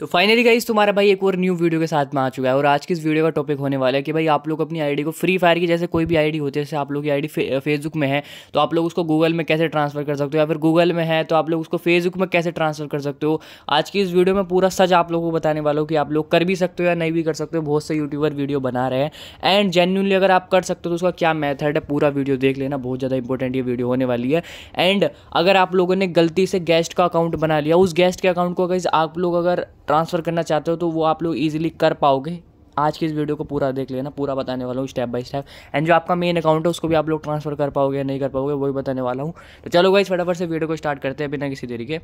तो finally guys तुम्हारा भाई एक और न्यू वीडियो के साथ में आ चुका है और आज की इस वीडियो का टॉपिक होने वाला है कि भाई आप लोग अपनी आईडी को फ्री फायर की जैसे कोई भी आईडी होती है जैसे आप लोग की आईडी डी फेसबुक में है तो आप लोग उसको गूगल में कैसे ट्रांसफर कर सकते हो या फिर गूगल में है तो आप लोग उसको फेसबुक में कैसे ट्रांसफर कर सकते हो आज की इस वीडियो में पूरा सच आप लोगों को बताने वाला हूँ कि आप लोग कर भी सकते हो या नहीं भी कर सकते हो बहुत से यूट्यूबर वीडियो बना रहे हैं एंड जेन्यूनली अगर आप कर सकते हो तो उसका क्या मैथड है पूरा वीडियो देख लेना बहुत ज़्यादा इंपॉर्टेंट ये वीडियो होने वाली है एंड अगर आप लोगों ने गलती से गेस्ट का अकाउंट बना लिया उस गेस्ट के अकाउंट को अगर आप लोग अगर ट्रांसफ़र करना चाहते हो तो वो आप लोग ईजिली कर पाओगे आज की इस वीडियो को पूरा देख लेना पूरा बताने वाला हूँ स्टेप बाय स्टेप एंड जो आपका मेन अकाउंट है उसको भी आप लोग ट्रांसफर कर पाओगे या नहीं कर पाओगे वही बताने वाला हूँ तो चलो गाइस फटाफट से वीडियो को स्टार्ट करते हैं बिना किसी तरीके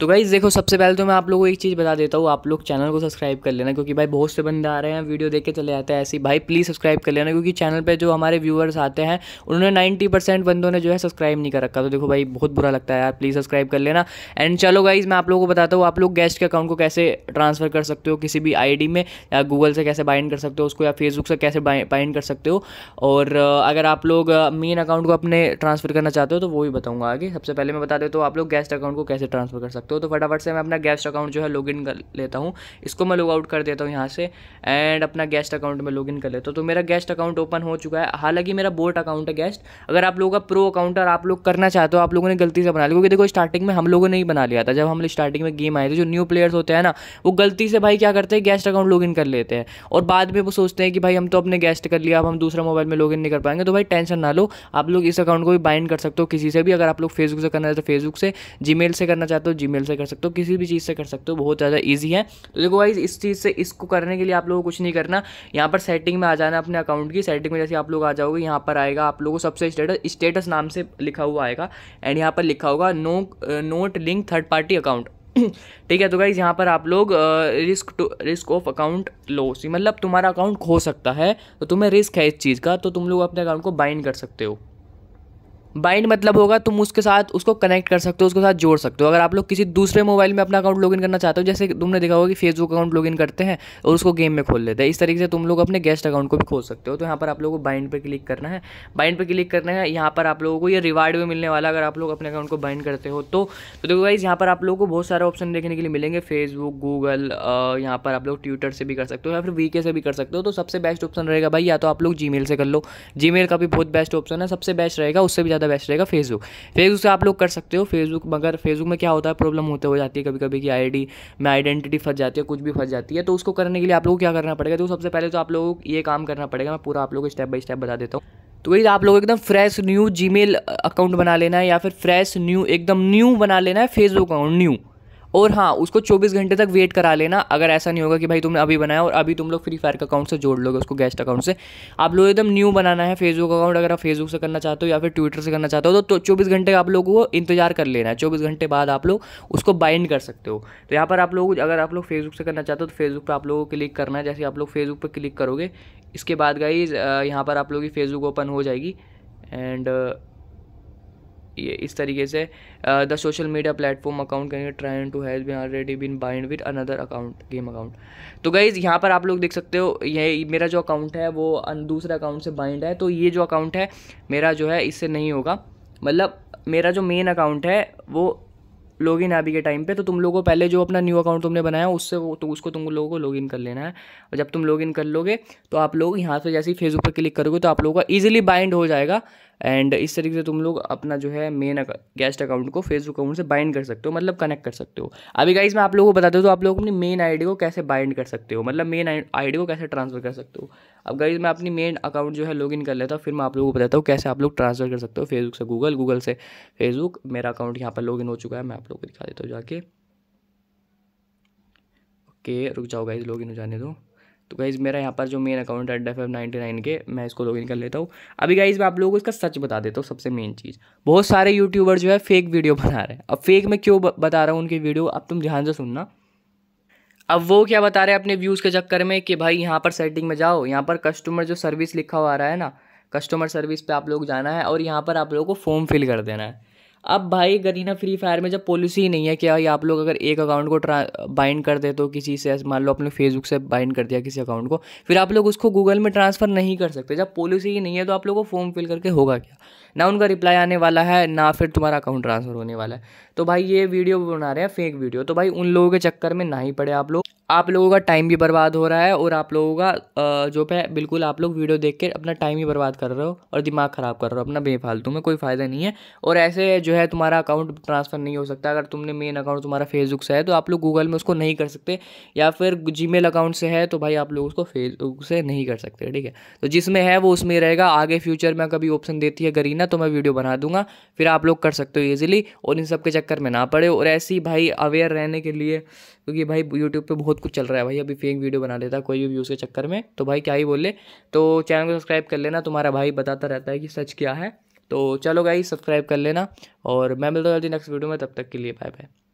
तो गाइज़ देखो सबसे पहले तो मैं आप लोगों को एक चीज़ बता देता हूँ आप लोग चैनल को सब्सक्राइब कर लेना क्योंकि भाई बहुत से बंदे आ रहे हैं वीडियो देख के चले जाते हैं ऐसी भाई प्लीज़ सब्सक्राइब कर लेना क्योंकि चैनल पे जो हमारे व्यूअर्स आते हैं उन्होंने नाइन्टी परसेंट बंदों ने जो है सब्सक्राइब नहीं कर रखा तो देखो भाई बहुत बुरा लगता है यार प्लीज़ सब्सक्राइब कर लेना एंड चलो गाइज़ मैं आप लोगों को बताता हूँ आप लोग गेस्ट के अकाउंट को कैसे ट्रांसफ़र कर सकते हो किसी भी आई में या गूगल से कैसे बाइंड कर सकते हो उसको या फेसबुक से कैसे बाइंड कर सकते हो और अगर आप लोग मेन अकाउंट को अपने ट्रांसफ़र करना चाहते हो तो वो भी बताऊँगा आगे सबसे पहले मैं बता देता हूँ आप लोग गेस्ट अकाउंट को कैसे ट्रांसफ़र कर सकते हो तो फटाफट से मैं अपना गेस्ट अकाउंट जो है लॉगिन कर लेता हूँ इसको मैं लॉग आउट कर देता हूँ यहाँ से एंड अपना गेस्ट अकाउंट में लॉगिन कर लेता हूँ तो मेरा गेस्ट अकाउंट ओपन हो चुका है हालांकि मेरा बोट अकाउंट है गेस्ट अगर आप लोगों का प्रो अकाउंट और आप लोग करना चाहते हो आप लोगों ने गलती से बना लिया क्योंकि देखो स्टार्टिंग में हम लोगों ने ही बना लिया था जब हम स्टार्टिंग में गेम आए थे जो न्यू प्लेयर्स होते हैं ना वो गलती से भाई क्या करते हैं गेस्ट अकाउंट लॉगिन कर लेते हैं और बाद में वो सोचते हैं कि भाई हम तो अपने गेस्ट कर लिया अब हम दूसरा मोबाइल में लॉगिन नहीं कर पाएंगे तो भाई टेंशन ना लो आप लोग इस अकाउंट को भी बाइंड कर सकते हो किसी से भी अगर आप लोग फेसबुक से करना चाहते हो फेसबुक से जीमेल से करना चाहते हो जीमेल से कर सकते हो किसी भी चीज़ से कर सकते हो बहुत ज़्यादा ईजी है तो देखो वाइज इस चीज़ से इसको करने के लिए आप लोगों को कुछ नहीं करना यहाँ पर सेटिंग में आ जाना अपने अकाउंट की सेटिंग में जैसे आप लोग आ जाओगे यहाँ पर आएगा आप लोगों को सबसे स्टेटस स्टेटस नाम से लिखा हुआ आएगा एंड यहाँ पर लिखा होगा no note link third party account ठीक है तो गाइज़ यहाँ पर आप लोग risk to risk of account loss मतलब तुम्हारा अकाउंट खो सकता है तो तुम्हें रिस्क है इस चीज़ का तो तुम लोग अपने अकाउंट को बाइंड कर सकते हो बाइंड मतलब होगा तुम उसके साथ उसको कनेक्ट कर सकते हो उसके साथ जोड़ सकते हो अगर आप लोग किसी दूसरे मोबाइल में अपना अकाउंट लॉगिन करना चाहते हो जैसे तुमने देखा होगा कि फेसबुक अकाउंट लॉगिन करते हैं और उसको गेम में खोल लेते हैं इस तरीके से तुम लोग अपने गेस्ट अकाउंट को भी खोल सकते हो तो यहाँ पर आप लोगों को बाइंड पर क्लिक करना है बाइंड पर क्लिक करना है यहाँ पर आप लोगों को ये रिवार्ड भी मिलने वाला अगर आप लोग अपने अकाउंट को बाइंड करते हो तो तो देखो गाइज यहाँ पर आप लोगों को बहुत सारे ऑप्शन देखने के लिए मिलेंगे फेसबुक गूगल यहाँ पर आप लोग ट्विटर से भी कर सकते हो या फिर वीके से भी कर सकते हो तो सबसे बेस्ट ऑप्शन रहेगा भाई या तो आप लोग जी से कर लो जी का भी बहुत बेस्ट ऑप्शन है सबसे बेस्ट रहेगा उससे भी ज़्यादा बेस्ट रहेगा फेसबुक फेसबुक से आप लोग कर सकते हो फेसबुक मगर फेसबुक में क्या होता है प्रॉब्लम होते हो जाती है कभी कभी कि आई में आइडेंटिटी फंस जाती है कुछ भी फंस जाती है तो उसको करने के लिए आप लोग क्या करना पड़ेगा तो सबसे पहले तो आप लोगों को ये काम करना पड़ेगा मैं पूरा आप लोगों को स्टेप बाय स्टेप बता देता हूँ तो वही आप लोग एकदम फ्रेश न्यू जीमेल अकाउंट बना लेना है या फिर फ्रेश न्यू एकदम न्यू बना लेना है फेसबुक अकाउंट न्यू और हाँ उसको 24 घंटे तक वेट करा लेना अगर ऐसा नहीं होगा कि भाई तुमने अभी बनाया और अभी तुम लोग फ्री फायर अकाउंट से जोड़ लोगे उसको गेस्ट अकाउंट से आप लोग एकदम न्यू बनाना है फेसबुक अकाउंट अगर आप फेसबुक से करना चाहते हो या फिर ट्विटर से करना चाहते हो तो चौबीस घंटे आप लोगों को इंतजार कर लेना है चौबीस घंटे बाद आप लोग उसको बाइंड कर सकते हो तो यहाँ पर आप लोग अगर आप लोग फेसबुक से करना चाहते हो तो फेसबुक पर आप लोगों को क्लिक करना है जैसे आप लोग फेसबुक पर क्लिक करोगे इसके बाद गाइज यहाँ पर आप लोगों की फेसबुक ओपन हो जाएगी एंड ये इस तरीके से the social media platform account कहेंगे trying to has been already been bind with another account game account तो गाइज़ यहाँ पर आप लोग देख सकते हो ये मेरा जो अकाउंट है वो दूसरे अकाउंट से बाइंड है तो ये जो अकाउंट है मेरा जो है इससे नहीं होगा मतलब मेरा जो मेन अकाउंट है वो लॉग इन अभी के टाइम पे तो तुम लोगों को पहले जो अपना न्यू अकाउंट तुमने बनाया उससे वो तो उसको तुम लोगों को लॉग इन कर लेना है और जब तुम लॉग इन कर लोगे तो आप लोग यहाँ से जैसे ही फेसबुक पर क्लिक करोगे तो आप लोगों का ईजिली बाइंड हो जाएगा एंड इस तरीके से तुम लोग अपना जो है मेन गेस्ट अकाउंट को फेसबुक अकाउंट से बाइंड कर सकते हो मतलब कनेक्ट कर सकते हो अभी गाइज मैं आप लोगों को बता दूँ तो आप लोग अपनी मेन आईडी को कैसे बाइंड कर सकते हो मतलब मेन आईडी को कैसे ट्रांसफर कर सकते हो अब गाइज मैं अपनी मेन अकाउंट जो है इन कर लेता हूँ फिर मैं आप लोगों को बताता हूँ कैसे आप लोग ट्रांसफर कर सकते हो फेसबुक से गूगल गूगल से फेसबुक मेरा अकाउंट यहाँ पर लॉगिन हो चुका है मैं आप लोग को दिखा देता हूँ जाके ओके रुक जाओ गाइज इन हो जाने दो तो गाइज़ मेरा यहाँ पर जो मेन अकाउंट है एड एफ नाइन्टी नाइन के मैं इसको लॉगिन कर लेता हूँ अभी गाइज़ मैं आप लोगों को इसका सच बता देता हूँ सबसे मेन चीज़ बहुत सारे यूट्यूबर जो है फेक वीडियो बना रहे हैं अब फेक मैं क्यों बता रहा हूँ उनकी वीडियो अब तुम ध्यान से सुनना अब वो क्या बता रहे हैं अपने व्यूज़ के चक्कर में कि भाई यहाँ पर सेटिंग में जाओ यहाँ पर कस्टमर जो सर्विस लिखा हुआ आ रहा है ना कस्टमर सर्विस पे आप लोग जाना है और यहाँ पर आप लोगों को फॉर्म फिल कर देना है अब भाई गरीना फ्री फायर में जब पॉलिसी ही नहीं है कि भाई आप लोग अगर एक अकाउंट को बाइंड कर देते हो किसी से मान लो आपने फेसबुक से बाइंड कर दिया किसी अकाउंट को फिर आप लोग उसको गूगल में ट्रांसफ़र नहीं कर सकते जब पॉलिसी ही नहीं है तो आप लोग को फॉर्म फिल करके होगा क्या ना उनका रिप्लाई आने वाला है ना फिर तुम्हारा अकाउंट ट्रांसफ़र होने वाला है तो भाई ये वीडियो बना रहे हैं फेक वीडियो तो भाई उन लोगों के चक्कर में ना ही पड़े आप लोग आप लोगों का टाइम भी बर्बाद हो रहा है और आप लोगों का जो है बिल्कुल आप लोग वीडियो देख के अपना टाइम ही बर्बाद कर रहे हो और दिमाग ख़राब कर रहे हो अपना बेफालतू में कोई फ़ायदा नहीं है और ऐसे जो है तुम्हारा अकाउंट ट्रांसफ़र नहीं हो सकता अगर तुमने मेन अकाउंट तुम्हारा फेसबुक से है तो आप लोग गूगल में उसको नहीं कर सकते या फिर जी अकाउंट से है तो भाई आप लोग उसको फेसबुक से नहीं कर सकते ठीक है तो जिसमें है वो उसमें रहेगा आगे फ्यूचर में कभी ऑप्शन देती है गरीना तो मैं वीडियो बना दूंगा फिर आप लोग कर सकते हो ईजिली और इन सब के चक्कर चक्कर में ना पड़े और ऐसे ही भाई अवेयर रहने के लिए क्योंकि भाई यूट्यूब पे बहुत कुछ चल रहा है भाई अभी फेक वीडियो बना लेता कोई भी व्यूज़ के चक्कर में तो भाई क्या ही बोले तो चैनल को सब्सक्राइब कर लेना तुम्हारा भाई बताता रहता है कि सच क्या है तो चलो भाई सब्सक्राइब कर लेना और मैं मिलता हूँ जल्दी नेक्स्ट वीडियो में तब तक के लिए बाय बाय